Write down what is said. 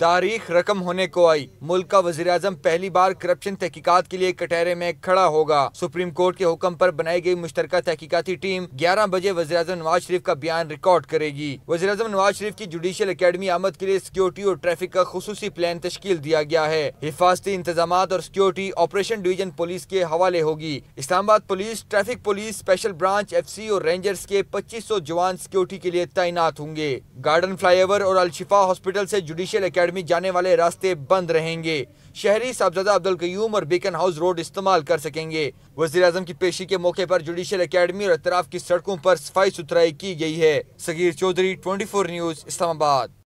तारीख रकम होने को आई मुल्क का वजी अजम पहली बार करप्शन तहकीकत के लिए कटहरे में खड़ा होगा सुप्रीम कोर्ट के हुक्म आरोप बनाई गयी मुश्तर तहकीकती टीम ग्यारह बजे वजी अजम नवाज शरीफ का बयान रिकॉर्ड करेगी वजी अजम नवाज शरीफ की जुडिशियल अकेडमी आमद के लिए सिक्योरिटी और ट्रैफिक का खसूस प्लान तश्ल दिया गया है हिफाजती इंतजाम और सिक्योरिटी ऑपरेशन डिवीजन पुलिस के हवाले होगी Islamabad police traffic police special branch F C और रेंजर्स के पच्चीस सौ जवान सिक्योरिटी के लिए तैनात होंगे गार्डन फ्लाई ओवर और अलशिफा हॉस्पिटल ऐसी जुडिशियल अकेडमी अकेडमी जाने वाले रास्ते बंद रहेंगे शहरी साहबजादा अब्दुल क्यूम और बेकन हाउस रोड इस्तेमाल कर सकेंगे वजी अजम की पेशी के मौके पर जुडिशियल अकेडमी और अतराफ की सड़कों पर सफाई सुथराई की गई है सगीर चौधरी ट्वेंटी न्यूज इस्लामाबाद